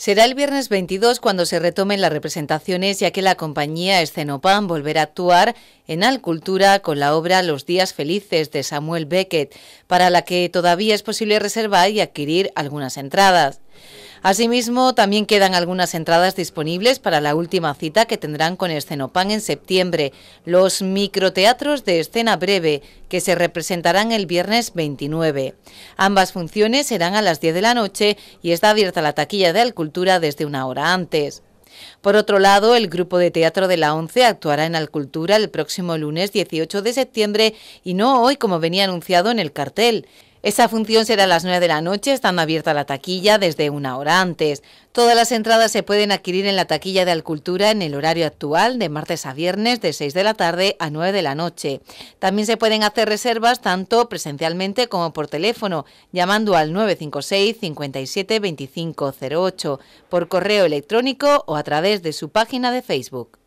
Será el viernes 22 cuando se retomen las representaciones, ya que la compañía Escenopan volverá a actuar en Alcultura con la obra Los días felices de Samuel Beckett, para la que todavía es posible reservar y adquirir algunas entradas. Asimismo, también quedan algunas entradas disponibles para la última cita que tendrán con Escenopan en septiembre, los microteatros de escena breve, que se representarán el viernes 29. Ambas funciones serán a las 10 de la noche y está abierta la taquilla de Alcultura desde una hora antes. Por otro lado, el grupo de teatro de la ONCE actuará en Alcultura el próximo lunes 18 de septiembre y no hoy como venía anunciado en el cartel. Esa función será a las 9 de la noche, estando abierta la taquilla desde una hora antes. Todas las entradas se pueden adquirir en la taquilla de Alcultura en el horario actual, de martes a viernes, de 6 de la tarde a 9 de la noche. También se pueden hacer reservas tanto presencialmente como por teléfono, llamando al 956 57 08, por correo electrónico o a través de su página de Facebook.